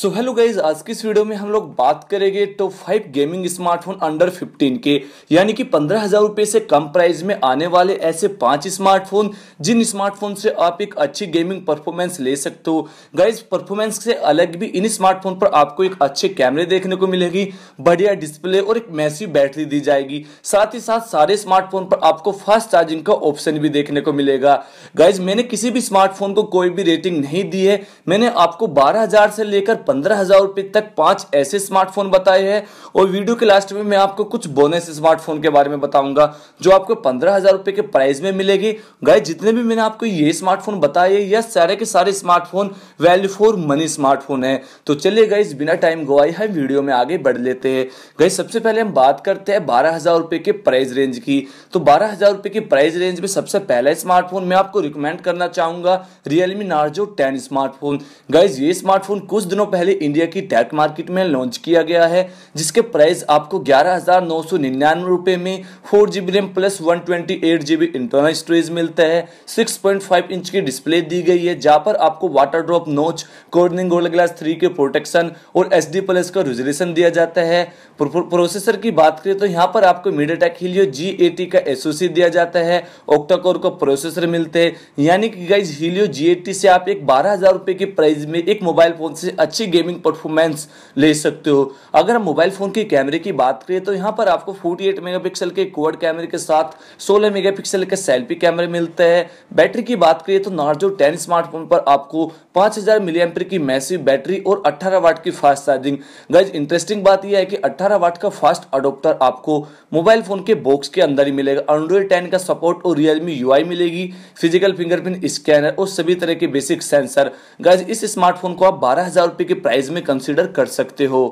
so hello guys आज की इस वीडियो में हम लोग बात करेंगे top five gaming smartphone under 15 के यानी कि पंद्रह हजार रुपए से कम प्राइस में आने वाले ऐसे पांच स्मार्टफोन जिन स्मार्टफोन से आप एक अच्छी गेमिंग परफॉर्मेंस ले सकते हो गाइज परफॉर्मेंस से अलग भी इन स्मार्टफोन पर आपको एक अच्छे कैमरे देखने को मिलेगी बढ़िया डिस्प्ले और एक मैसिव बैटरी दी जाएगी साथ ही साथ सारे स्मार्टफोन पर आपको फास्ट चार्जिंग का ऑप्शन भी देखने को मिलेगा गाइज मैंने किसी भी स्मार्टफोन को कोई भी रेटिंग नहीं दी है मैंने आपको बारह से लेकर पंद्रह हजार रुपए तक पांच ऐसे स्मार्टफोन बताए हैं और वीडियो के लास्ट में मैं आपको कुछ बोनस स्मार्टफोन के बारे में बताऊंगा जो आपको पंद्रह हजार रुपए के प्राइस में मिलेगी गाय जितने भी मैंने आपको ये स्मार्टफोन बताए यह सारे के सारे smartphone value for money smartphone है तो चलिए गाइज बिना टाइम गवाई है वीडियो में आगे बढ़ लेते हैं गाइज सबसे पहले हम बात करते हैं बारह हजार रुपए के प्राइस रेंज की तो बारह हजार रुपए की प्राइस रेंज में सबसे पहला स्मार्टफोन मैं आपको रिकमेंड करना चाहूंगा Realme Narzo ten smartphone guys ये स्मार्टफोन कुछ दिनों पहले पहले इंडिया की टैक मार्केट में लॉन्च किया गया है जिसके प्राइस आपको ग्यारह रुपए में four GB RAM plus one twenty internal storage मिलता है 6.5 इंच की डिस्प्ले दी गई है जहां पर आपको water drop notch Corning gold glass three के प्रोटेक्शन और एस प्लस का रिजोल्यूशन दिया जाता है प्रोसेसर की बात करें तो यहाँ पर आपको मीडियाटेक हिलियो जी एटी का एसओसी दिया जाता है ऑक्टाकोर का प्रोसेसर मिलते हैं यानी कि गाइज हिलियो जी से आप एक बारह हजार रुपए की प्राइस में एक मोबाइल फोन से अच्छी गेमिंग परफॉर्मेंस ले सकते हो अगर हम मोबाइल फ़ोन के कैमरे की बात करें तो यहाँ पर आपको 48 मेगापिक्सल के क्वाड कैमरे के साथ 16 मेगापिक्सल के सेल्फी कैमरे मिलते हैं बैटरी की बात करें तो नार्जो 10 स्मार्टफोन पर आपको 5000 हज़ार की मैसिव बैटरी और 18 वाट की फास्ट चार्जिंग गज इंटरेस्टिंग बात यह है कि 18 वाट का फास्ट अडोप्टर आपको मोबाइल फ़ोन के बॉक्स के अंदर ही मिलेगा एंड्रॉइड टेन का सपोर्ट और रियलमी यू मिलेगी फिजिकल फिंगरप्रिंट स्कैनर और सभी तरह के बेसिक सेंसर गज इस स्मार्टफोन को आप बारह हज़ार रुपये के प्राइस में कंसिडर कर सकते हो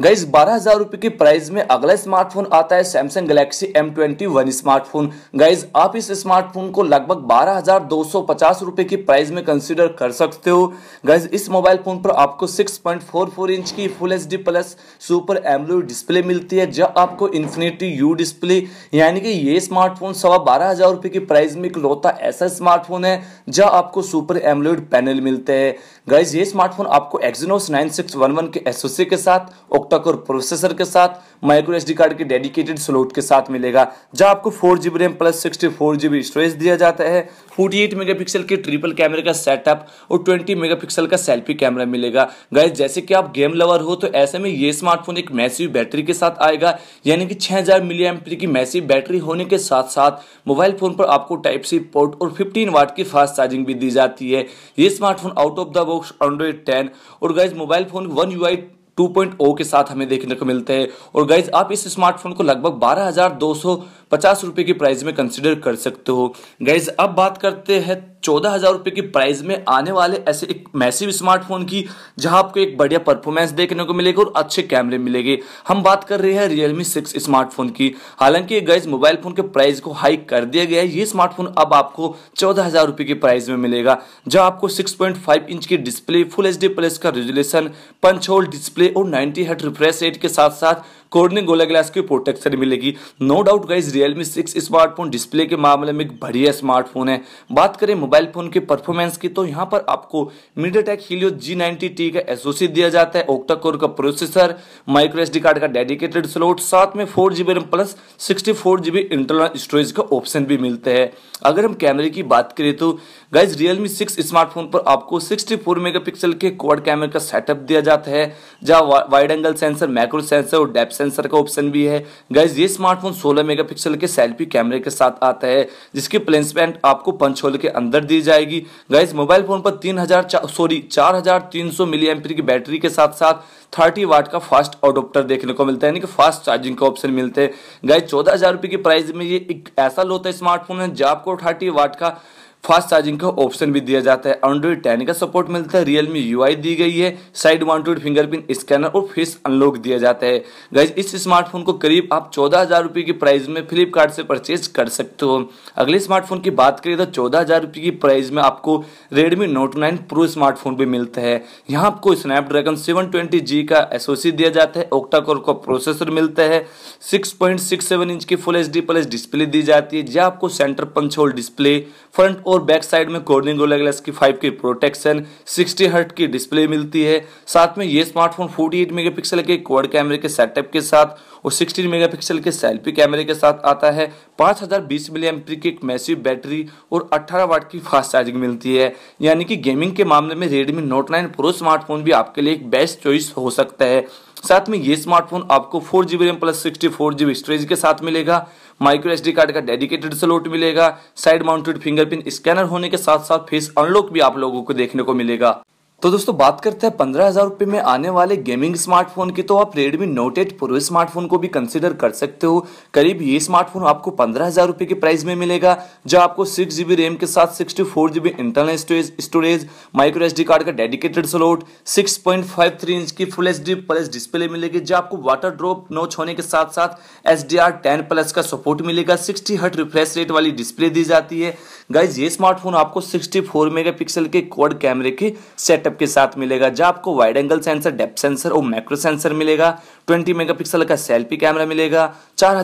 गई बारह हजार रुपए के प्राइस में अगला स्मार्टफोन आता है Samsung Galaxy M twenty one smartphone guys आप इस स्मार्टफोन को लगभग बारह हजार दो सौ पचास रुपए की प्राइस में कंसिडर कर सकते हो गाइज इस मोबाइल फोन पर आपको six point four four inch की full H D plus super AMOLED display मिलती है जब आपको इन्फिनिटी यू डिस्प्ले यानी कि ये स्मार्टफोन सवा बारह हजार रुपए की प्राइस में इकलौता ऐसा स्मार्टफोन है जहाँ आपको सुपर एमलोइड पैनल मिलते हैं गाइज ये स्मार्टफोन आपको Exynos nine six one one के एसओसी के साथ टॉक और प्रोसेसर के साथ माइक्रो एस कार्ड के डेडिकेटेड स्लॉट के साथ मिलेगा जहां आपको four GB RAM plus sixty four GB storage दिया जाता है फोर्टी एट मेगापिक्सल के ट्रिपल कैमरे का सेटअप और ट्वेंटी मेगापिक्सल का सेल्फी कैमरा मिलेगा गाय जैसे कि आप गेम लवर हो तो ऐसे में ये स्मार्टफोन एक मैसिव बैटरी के साथ आएगा यानी कि छह हजार मिली की मैसिव बैटरी होने के साथ साथ मोबाइल फोन पर आपको टाइप सी पोर्ट और फिफ्टीन वाट की फास्ट चार्जिंग भी दी जाती है ये smartphone out of the box Android ten और guys mobile phone one U 2.0 के साथ हमें देखने को मिलते हैं और गाइज आप इस स्मार्टफोन को लगभग बारह पचास रुपए की प्राइस में कंसिडर कर सकते हो गाइज अब बात करते हैं चौदह हज़ार रुपए की प्राइस में आने वाले ऐसे एक मैसिव स्मार्टफोन की जहां आपको एक बढ़िया परफॉर्मेंस देखने को मिलेगा और अच्छे कैमरे मिलेंगे हम बात कर रहे हैं रियलमी सिक्स स्मार्टफोन की हालांकि गाइज मोबाइल फ़ोन के प्राइस को हाइक कर दिया गया है ये स्मार्टफोन अब आपको चौदह हज़ार रुपए की प्राइस में मिलेगा जहां आपको सिक्स पॉइंट फाइव इंच की display full H D plus का रेजुलेशन पंच होल डिस्प्ले और नाइनटी हेड रिफ्रेश रेट के साथ साथ कोर्निंग गोला ग्लास की प्रोटेक्शन मिलेगी no doubt guys Realme six smartphone display के मामले में एक बढ़िया स्मार्टफोन है बात करें मोबाइल फोन के परफॉर्मेंस की तो यहाँ पर आपको MediaTek Helio G ninety T का एसोसिएट दिया जाता है ओक्टा कोर का प्रोसेसर माइक्रो एस कार्ड का डेडिकेटेड स्लोट साथ में four GB RAM plus sixty four GB internal storage का ऑप्शन भी मिलता है अगर हम कैमरे की बात करें तो गाइज रियलमी सिक्स स्मार्टफोन पर आपको सिक्सटी फोर मेगा पिक्सल के क्वाड कैमरे का सेटअप दिया जाता है जहाँ wide angle sensor micro sensor और डेप्थ सेंसर का ऑप्शन भी है गैस ये स्मार्टफोन 16 मेगापिक्सल के सेल्फी कैमरे के साथ आता है जिसकी प्लेसमेंट आपको पंच होल के अंदर दी जाएगी गैस मोबाइल फोन पर तीन सॉरी चार हजार तीन सौ की बैटरी के साथ साथ थर्टी वाट का फास्ट ऑडोप्टर देखने को मिलता है यानी कि फास्ट चार्जिंग का ऑप्शन मिलते हैं गाइज चौदह हजार रुपये की प्राइस में ये एक ऐसा लोता स्मार्टफोन है जो आपको थर्टी वाट का फास्ट चार्जिंग का ऑप्शन भी दिया जाता है एंड्रॉइड टेन का सपोर्ट मिलता है रियलमी यू दी गई है साइड वांटेड फिंगरप्रिंट स्कैनर और फेस अनलॉक दिया जाता है गाइज इस स्मार्टफोन को करीब आप चौदह हजार रुपये की प्राइस में फ्लिपकार्ट से परचेज कर सकते हो अगले स्मार्टफोन की बात करें तो चौदह हजार रुपये की प्राइस में आपको Redmi Note nine Pro smartphone भी मिलता है यहाँ आपको स्नैपड्रैगन सेवन ट्वेंटी जी का एसओसी दिया जाता है ओक्टा कोर का प्रोसेसर मिलता है six point six seven inch की full H D plus display दी जाती है जहाँ आपको सेंटर पंचोल डिस्प्ले फ्रंट और बैक साइड में गोला ग्लास की फाइव की प्रोटेक्शन 60 हर्ट की डिस्प्ले मिलती है साथ में ये स्मार्टफोन 48 मेगापिक्सल के क्वाड कैमरे के सेटअप के साथ और 16 मेगापिक्सल के सेल्फी कैमरे के साथ आता है 5020 हज़ार बीस की एक मैसिव बैटरी और 18 वाट की फास्ट चार्जिंग मिलती है यानी कि गेमिंग के मामले में Redmi Note nine Pro smartphone भी आपके लिए एक बेस्ट चॉइस हो सकता है साथ में ये स्मार्टफोन आपको four GB RAM plus sixty four GB storage के साथ मिलेगा माइक्रो एसडी कार्ड का डेडिकेटेड स्लोट मिलेगा साइड माउंटेड फिंगरप्रिंट स्कैनर होने के साथ साथ फेस अनलॉक भी आप लोगों को देखने को मिलेगा तो दोस्तों बात करते हैं पंद्रह हजार रुपये में आने वाले गेमिंग स्मार्टफोन की तो आप Redmi Note eight Pro smartphone को भी कंसिडर कर सकते हो करीब ये स्मार्टफोन आपको पंद्रह हजार रुपये के प्राइस में मिलेगा जो आपको सिक्स जीबी रैम के साथ sixty four GB internal storage storage micro S card का dedicated slot six point five three inch की full H D plus display मिलेगी जो आपको वाटर ड्रॉप नोच होने के साथ साथ S D R ten plus का सपोर्ट मिलेगा सिक्सटी हट रिफ्रेश रेट वाली डिस्प्ले दी जाती है गाइज ये स्मार्टफोन आपको सिक्सटी फोर मेगा पिक्सल के क्वाड कैमरे की सेटअप सेटअप के साथ मिलेगा जहां आपको wide angle sensor depth sensor और मैक्रो सेंसर मिलेगा 20 मेगापिक्सल का सेल्फी कैमरा मिलेगा 4500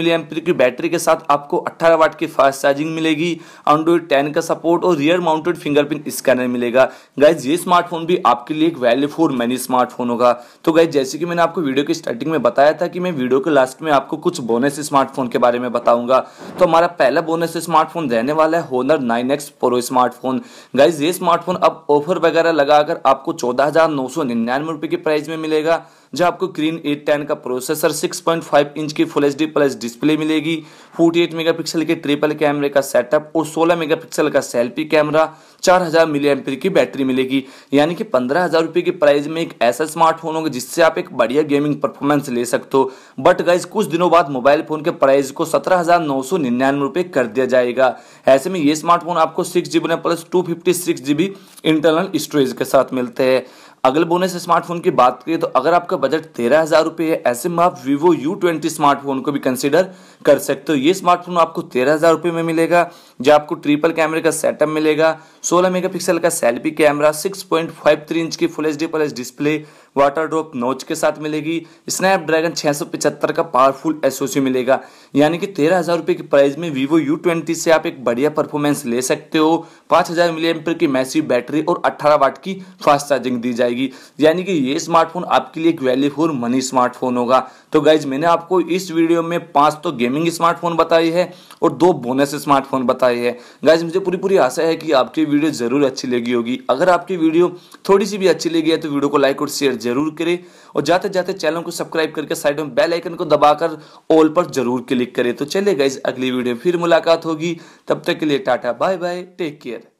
हजार की बैटरी के साथ आपको 18 वाट की फास्ट चार्जिंग मिलेगी एंड्रॉइड 10 का सपोर्ट और रियर माउंटेड फिंगरप्रिंट स्कैनर मिलेगा गाइज ये स्मार्टफोन भी आपके लिए एक वैल्यू फॉर मनी स्मार्टफोन होगा तो गाइज जैसे कि मैंने आपको वीडियो की स्टार्टिंग में बताया था कि मैं वीडियो के लास्ट में आपको कुछ बोनस स्मार्टफोन के बारे में बताऊंगा तो हमारा पहला बोनस स्मार्टफोन रहने वाला है Honor nine X Pro smartphone guys ये स्मार्टफोन अब ऑफर वगैरह लगाकर आपको चौदह हजार नौ सौ निन्यानवे रुपये की प्राइस में मिलेगा जहां आपको क्रीन टेन का प्रोसेसर 6.5 इंच की फुल एच प्लस डिस्प्ले मिलेगी 48 मेगापिक्सल के ट्रिपल कैमरे का सेटअप और 16 मेगापिक्सल का सेल्फी कैमरा 4000 हजार की बैटरी मिलेगी यानी कि पंद्रह हजार रुपये के प्राइस में एक ऐसा स्मार्टफोन होगा जिससे आप एक बढ़िया गेमिंग परफॉर्मेंस ले सकते हो बट गाइज कुछ दिनों बाद मोबाइल फोन के प्राइस को सत्रह हजार नौ सौ निन्यानवे रुपये कर दिया जाएगा ऐसे में ये स्मार्टफोन आपको six GB plus two fifty six GB internal storage के साथ मिलते हैं अगले बोनस स्मार्टफोन की बात करें तो अगर आपका बजट तेरह हज़ार रुपए है ऐसे में आप वीवो यू ट्वेंटी स्मार्टफोन को भी कंसिडर कर सकते हो ये स्मार्टफोन आपको तेरह हज़ार रुपए में मिलेगा जो आपको ट्रिपल कैमरे का सेटअप मिलेगा सोलह मेगापिक्सल का selfie camera six point five three inch की full H D plus display water drop notch के साथ मिलेगी स्नैपड्रैगन 675 का पावरफुल एसओसी मिलेगा यानी कि तेरह हज़ार रुपये की प्राइस में वीवो यू ट्वेंटी से आप एक बढ़िया परफॉर्मेंस ले सकते हो पाँच हज़ार मिली की मैसिव बैटरी और अट्ठारह वाट की फास्ट चार्जिंग दी जाएगी यानी कि ये स्मार्टफोन आपके लिए एक वैल्यू फॉर मनी स्मार्टफोन होगा तो गाइज मैंने आपको इस वीडियो में पांच तो गेमिंग स्मार्टफोन बताई है और दो बोनस स्मार्टफोन बताए है गाइज मुझे पूरी पूरी आशा है कि आपकी वीडियो ज़रूर अच्छी लगी होगी अगर आपकी वीडियो थोड़ी सी भी अच्छी लगी है तो वीडियो को लाइक और शेयर जरूर करें और जाते जाते चैनल को सब्सक्राइब करके साइड में बेल आइकन को दबाकर ऑल पर जरूर क्लिक करें तो चलेगा इस अगली वीडियो में फिर मुलाकात होगी तब तक के लिए tata bye bye take care